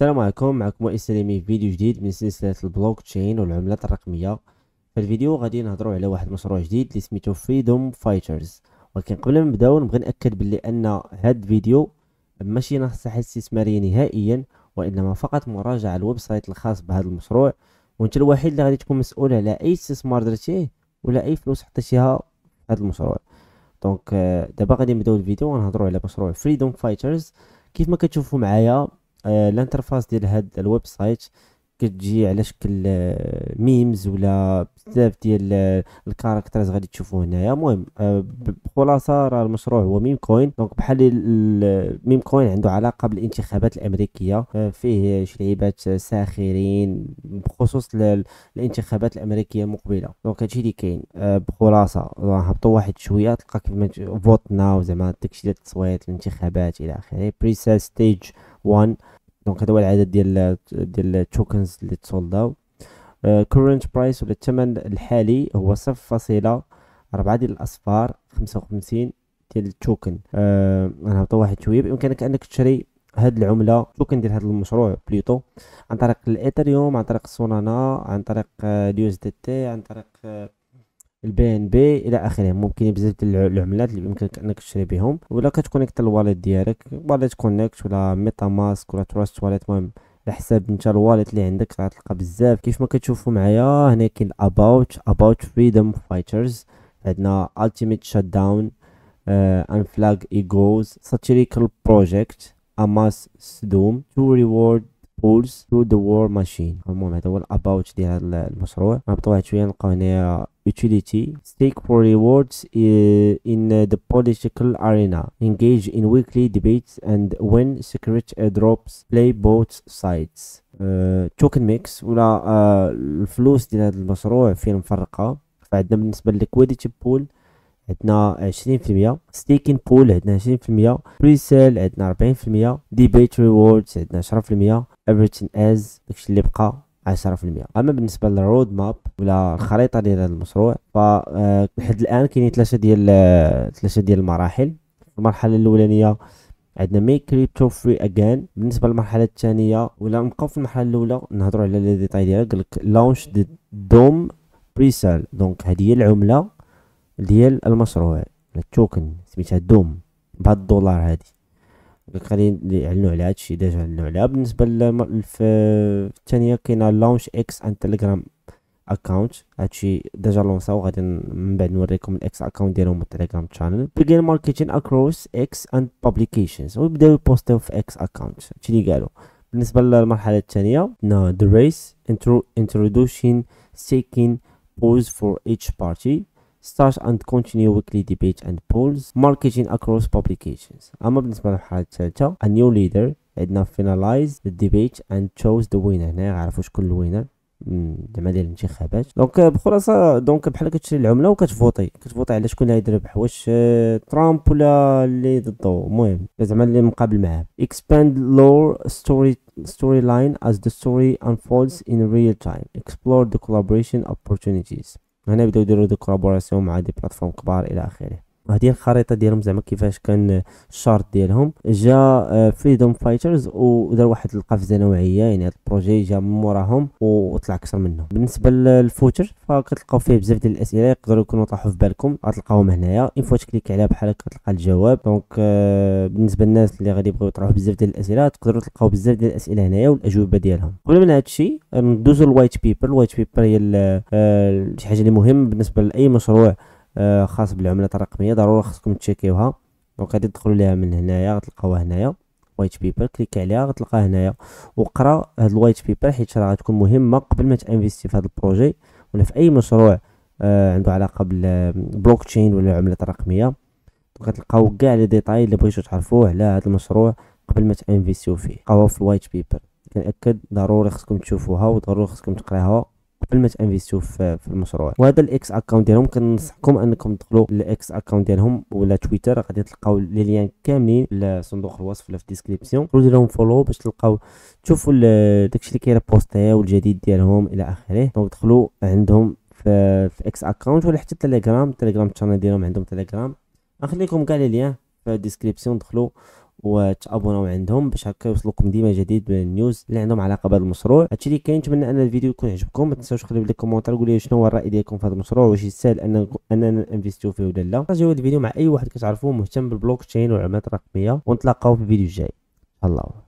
السلام عليكم معكم وائل سليمي في فيديو جديد من سلسله البلوك تشين والعملات الرقميه في الفيديو غادي نهضروا على واحد المشروع جديد اللي سميتو فريدوم فايترز ولكن قبل ما نبداو نبغي ناكد بلي ان هذا الفيديو ماشي نصيحه استثماريه نهائيا وانما فقط مراجعه الويب سايت الخاص بهذا المشروع وانت الوحيد اللي غادي تكون مسؤول على اي استثمار درتيه ولا اي فلوس حطيتيها في هذا المشروع دونك آه، دابا غادي نبداو الفيديو ونهضروا على مشروع فريدوم فايترز كيف ما كتشوفوا معايا الانترفاس ديال هاد الويب سايت كتجي على شكل ميمز آه، ولا بزاف ديال آه، الكاركترز غادي تشوفوا هنايا المهم آه، بخلاصه راه المشروع هو ميم كوين دونك بحال ميم كوين عنده علاقه بالانتخابات الامريكيه فيه شي لعيبات ساخرين بخصوص الانتخابات الامريكيه المقبله دونك هادشي اللي كاين بخلاصه هبطوا واحد شويه تلقى كيما فوت ناو زعما داكشي ديال التصويت الانتخابات الى اخره بريسال ستيج 1 دونك هذا هو العدد ديال ديال التوكنز اللي اوت كورنت برايس ولا الثمن الحالي هو 0.4 فاصلة ديال الأصفار خمسة وخمسين ديال التوكن آه، انا نهبطو واحد شويه بامكانك انك تشري هاد العمله توكن ديال هاد المشروع بليتو عن طريق الايثريوم عن طريق سونانا عن طريق آه، اليوز دي تي عن طريق آه، البي ان بي الى اخره ممكن بزاف ديال العملات اللي يمكنك انك تشري بهم ولا كتكونيكت الواليت ديالك واليت كونيكت ولا ميتا ماسك ولا تراست واليت المهم على حساب انت الواليت اللي عندك راه تلقى بزاف كيف ما كتشوفوا معايا هنا كاين اباوت اباوت فريدم فايترز عندنا التيميت شات داون ان فلاغ ايجوز ساتيريكال بروجيكت اماس سدوم تو ريورد بولز تو ذا وور ماشين المهم هذا هو الاباوت ديال المشروع نهبطوا واحد شويه نلقاو هنايا utility, seek for rewards uh, in uh, the political arena, engage in weekly debates, and win secret airdrops, uh, play both sides. توكن uh, ميكس ولا الفلوس ديال هذا المشروع فين مفرقه فعندنا بالنسبه للكواليتي بول عندنا 20% ستيكين بول عندنا 20% بريسيل عندنا 40% ديبيت ريوردز عندنا 10% everything از داكشي اللي بقى 10% اما بالنسبه للرود ماب ولا الخريطه ديال المشروع آه، لحد الان كاينين ثلاثه ديال آه، ثلاثه ديال المراحل المرحله الاولانيه عندنا ميك كريبتو فري اجان بالنسبه للمرحله الثانيه ولا نبقاو في المرحله الاولى نهضروا على لي ديتاي ديالها قال لك لونش دي دوم بريسال دونك هذه هي العمله ديال المشروع التوكن سميتها دوم بهاد الدولار هذه غادي يعلنوا على هذا الشيء ديجا علنوا عليها بالنسبه للثانيه كاينه لونش اكس ان تيليجرام اكونت هادشي ديجا لونساو غادي من بعد نوريكم الاكس اكونت ديالهم التليجرام شانل بيجين ماركتين اكروس اكس اند بابليكيشنز ويبداو يبوستيو في اكس اكونت هادشي اللي قالوا بالنسبه للمرحله الثانيه ذا ريس انترودوشين سيكين بوز فور ايتش بارتي start and continue weekly debates and polls marketing across publications اما بالنسبه للحاله الثالثه a new leader had now finalised the debate and chose the winner هنا غيعرفوا شكون الوينر زعما ديال الانتخابات دونك بخلاصه دونك بحال كتشري العمله وكتفوتي كتفوتي على شكون اللي يربح واش ترامب ولا اللي ضده المهم زعما اللي مقابل معاه expand lore story storyline as the story unfolds in real time explore the collaboration opportunities وهنا بدأوا يديروا دي كولابوراسيون مع دي بلاتفورم كبار إلى آخره وهذه الخريطه ديالهم زعما كيفاش كان الشارت ديالهم جا فريدوم فايترز ودار واحد القفزه نوعيه يعني هذا البروجي جا من موراهم وطلع اكثر منهم بالنسبه للفوتر فكتلقاو فيه بزاف ديال الاسئله يقدروا يكونوا طاحوا في بالكم غتلقاوهم هنايا ان فوا تكليك عليها بحال هكا غتلقى الجواب دونك آه، بالنسبه للناس اللي غادي يبغيو يطرحوا بزاف ديال الاسئله تقدروا تلقاو بزاف ديال الاسئله هنايا والاجوبه ديالهم قبل من هذا الشيء ندوزو للوايت بيبر الوايت بيبر هي آه، شي حاجه اللي مهمه بالنسبه لاي مشروع آه، خاص بالعملات الرقميه ضروري خاصكم تشيكيوها دونك غادي تدخلوا ليها من هنايا غتلقاوها هنايا وايت بيبر كليك عليها غتلقاها هنايا وقرا هاد الوايت بيبر حيت راه غتكون مهمه قبل ما تانفيستي في هاد البروجي ولا في اي مشروع آه عنده علاقه بالبلوك تشين ولا العملات الرقميه دونك غتلقاو كاع لي ديتاي اللي بغيتو تعرفوه على هاد المشروع قبل ما تانفيستيو فيه قهوه في الوايت بيبر كنأكد ضروري خصكم تشوفوها وضروري خصكم تقراوها قبل ما تانفيستيو في, في المشروع وهذا الاكس اكونت ديالهم كنصحكم انكم تدخلوا الاكس اكونت ديالهم ولا تويتر غادي تلقاو لي ليان كاملين في صندوق الوصف ولا في الديسكريبسيون دير لهم فولو باش تلقاو تشوفوا داكشي اللي كيربوستيو الجديد ديالهم الى اخره دونك دخلوا عندهم في, في اكس اكونت ولا حتى تليجرام تليجرام تشانل ديالهم عندهم تليجرام نخليكم كاع لي ليان في الديسكريبسيون دخلوا وتابوناو عندهم باش هكا يوصلوكم ديما جديد من النيوز اللي عندهم علاقه بهذا المشروع هادشي اللي كاين نتمنى ان الفيديو يكون عجبكم ما تنساوش خليو لي كومونتير قولوا لي شنو هو الراي ديالكم في هذا المشروع واش يستاهل ان اننا انفيستيو فيه ولا لا تراجعوا الفيديو مع اي واحد كتعرفوه مهتم بالبلوك تشين والعملات الرقميه ونتلاقاو في الفيديو الجاي الله